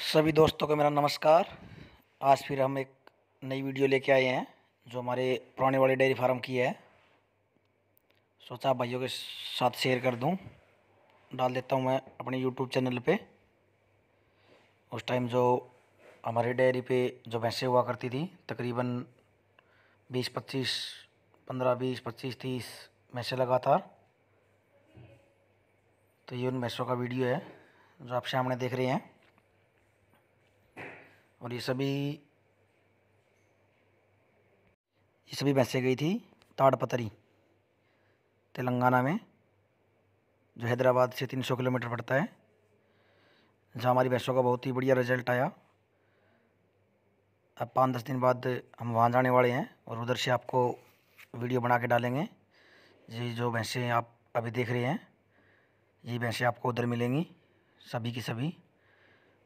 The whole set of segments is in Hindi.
सभी दोस्तों को मेरा नमस्कार आज फिर हम एक नई वीडियो लेके आए हैं जो हमारे पुराने वाले डेयरी फार्म की है सोचा भाइयों के साथ शेयर कर दूं डाल देता हूं मैं अपने यूट्यूब चैनल पे उस टाइम जो हमारे डेयरी पे जो भैंसें हुआ करती थी तकरीबन 20 25 15 20 25 30 भैंसें लगातार तो ये उन भैंसों का वीडियो है जो आप सामने देख रहे हैं और ये सभी ये सभी भैंसें गई थी ताड़पतरी तेलंगाना में जो हैदराबाद से 300 किलोमीटर पड़ता है जहाँ हमारी भैंसों का बहुत ही बढ़िया रिजल्ट आया अब पाँच दस दिन बाद हम वहाँ जाने वाले हैं और उधर से आपको वीडियो बना के डालेंगे ये जो भैंसें आप अभी देख रहे हैं ये भैंसें आपको उधर मिलेंगी सभी की सभी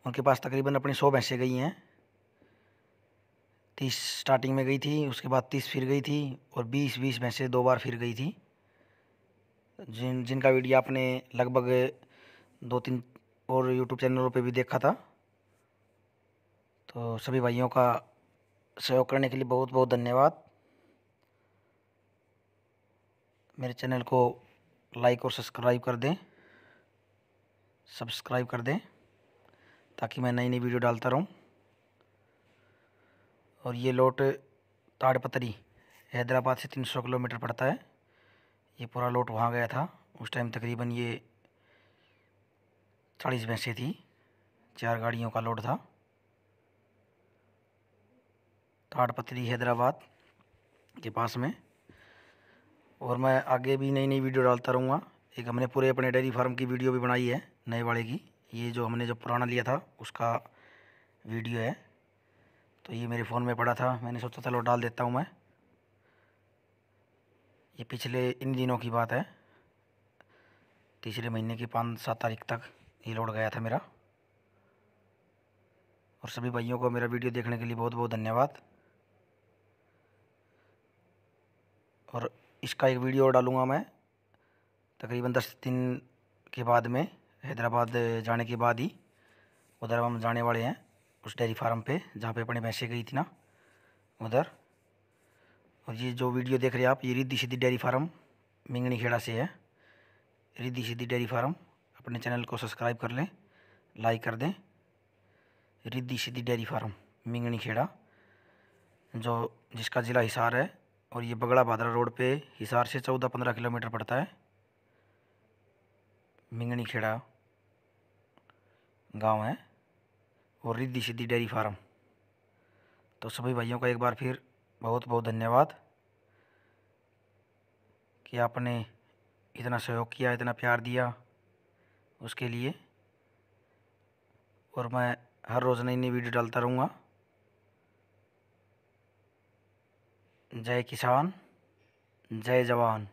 उनके पास तकरीबन अपनी सौ भैंसें गई हैं तीस स्टार्टिंग में गई थी उसके बाद तीस फिर गई थी और बीस बीस भैंसें दो बार फिर गई थी जिन जिनका वीडियो आपने लगभग दो तीन और यूट्यूब चैनलों पे भी देखा था तो सभी भाइयों का सहयोग करने के लिए बहुत बहुत धन्यवाद मेरे चैनल को लाइक और सब्सक्राइब कर दें सब्सक्राइब कर दें ताकि मैं नई नई वीडियो डालता रहूँ और ये लोट ताड़पतरी हैदराबाद से 300 किलोमीटर पड़ता है ये पूरा लोट वहाँ गया था उस टाइम तकरीबन ये चालीस भैंसें थी चार गाड़ियों का लोड था ताड़पतरी हैदराबाद के पास में और मैं आगे भी नई नई वीडियो डालता रहूँगा एक हमने पूरे अपने डेयरी फार्म की वीडियो भी बनाई है नए वाले की ये जो हमने जो पुराना लिया था उसका वीडियो है तो ये मेरे फ़ोन में पड़ा था मैंने सोचा चलो डाल देता हूँ मैं ये पिछले इन दिनों की बात है तीसरे महीने की पाँच सात तारीख तक ये लौट गया था मेरा और सभी भाइयों को मेरा वीडियो देखने के लिए बहुत बहुत धन्यवाद और इसका एक वीडियो डालूँगा मैं तकरीबन दस दिन के बाद में हैदराबाद जाने के बाद ही उधर हम जाने वाले हैं उस डेयरी फार्म पे जहाँ पे अपनी भैंसें गई थी ना उधर और ये जो वीडियो देख रहे हैं आप ये रिद्धि सिद्धि डेयरी फार्म मिंगनी खेड़ा से है रिद्धि सिद्धि डेयरी फार्म अपने चैनल को सब्सक्राइब कर लें लाइक कर दें रिद्धि सिद्धि डेयरी फार्म मिंगनी खेड़ा जो जिसका ज़िला हिसार है और ये बगड़ा भादरा रोड पे हिसार से चौदह पंद्रह किलोमीटर पड़ता है मिंगनी खेड़ा गांव है और रिद्धि सिद्धि डेयरी फार्म तो सभी भाइयों का एक बार फिर बहुत बहुत धन्यवाद कि आपने इतना सहयोग किया इतना प्यार दिया उसके लिए और मैं हर रोज़ नई नई वीडियो डालता रहूँगा जय किसान जय जवान